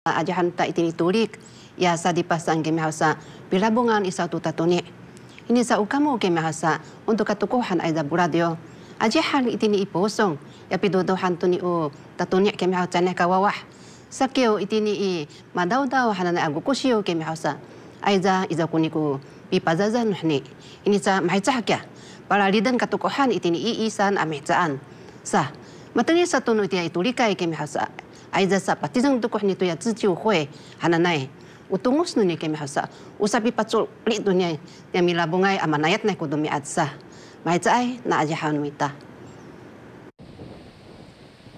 Ah, ajahan tak itini tulik ya sa pasang ke mahasa bilabungan isa tu tatuni ini sa ukamu ke mahasa untuk katukuhan aida buradio ajahan itini iposong ya pidodo hantuni o oh, tatuni ke mahasa ne kawawah sakio itini i eh, madau dau hanana agu kusio ke mahasa aida iza kuniku pi pazazan nuhni ini sa mahitsa ya. para lidan katukuhan itini i isan an. sa matani sa tunu tiya itulikai ke ya mahasa ai za sa patizang tu ko ni tu ya zi ji hui hana nai u tu ngus nu ni ke mi ha sa u sa pi patul li tu ni ya mi labung ai ama nayat nai ku du mi at sa mai za ai na ji ha nu ta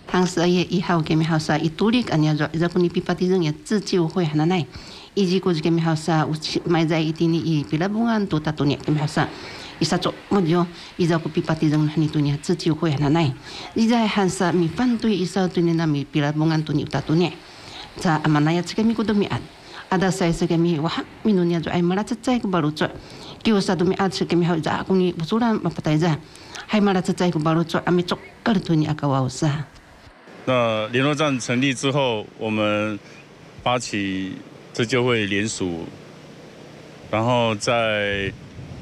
tang sa ye i ha ke mi ha sa i tu li ka ni ja ya, za ku ni pi patizang ya zi ji hui hana nai i ji ku ji ke mi ha sa u mai za i ti ni i pi labung an tu ta tu ni ke mi ha sa 伊在做，木有。伊在做枇杷田，农哈尼度尼，只只有好伊在汉社咪反对，伊在那咪蒙安在阿那个咪个咪阿达个咪哇，咪哎只个咪阿个咪好，只阿公不做冇只。只个阿咪做，阿个话是啊。那联络站成立之后，我们发起这就会联署，然后在。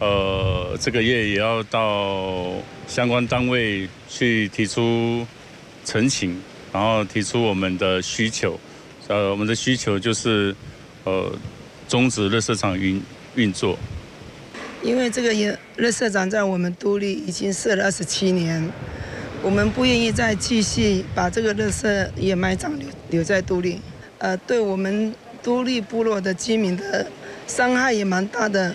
呃，这个月也要到相关单位去提出申请，然后提出我们的需求。呃，我们的需求就是，呃，终止热色厂运运作。因为这个热热色厂在我们都立已经设了二十七年，我们不愿意再继续把这个热色也卖场留留在都立。呃，对我们都立部落的居民的伤害也蛮大的。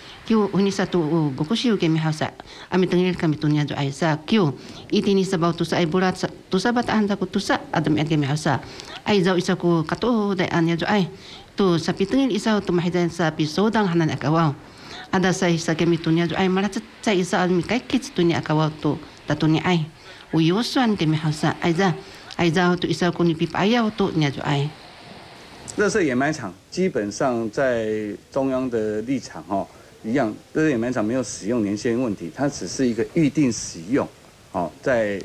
Kyo huni satu gokoshi uke mi hasa ami tengil kami tunya jo aisa Kyo itini sabau tu ai burat tusa bat anda ku tusa adam ege mi hausa. ai jo isa ku kato de anya jo ai tu sapi tengil isa tu mahidan sa sodang hanan akawa ada sa isa kami tunya jo ai marat sa isa almi kai kit tunya akawa tu tatuni ai uyosan kami hausa. aiza aiza tu isa ku ni pipa ya tu nya jo ai 热色掩埋场基本上在中央的立场哦。一样，这个掩埋场没有使用年限问题，它只是一个预定使用，哦，在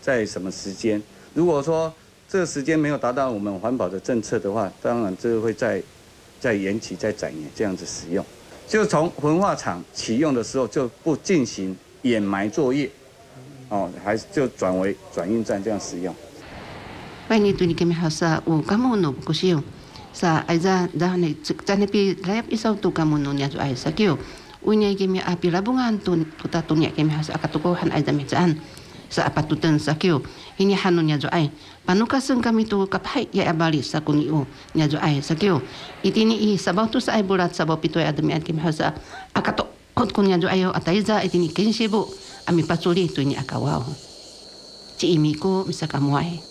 在什么时间？如果说这个时间没有达到我们环保的政策的话，当然这个会在在延期、再展延这样子使用。就从焚化厂启用的时候就不进行掩埋作业，哦，还是就转为转运站这样使用。那你对你有没好假设，我刚能能不使用？sa aiza dahne tane pi layap isau tu kamu nunya tu ai sakio unya ke api labungan tu kita tu nya ke mi hasa katuko han aiza mi jan sa apatuten sakio ini hanunya jo ai panuka sung kami tu kapai ya abali sakuni u nya jo ai sakio itini i sabau tu saya ai bulat sabau pitoy ya adami ya ke ya mi hasa akato kon kon nya jo ai ataiza itini kenshi bu ami pasuli tu ini akawau ci imiko misakamu ai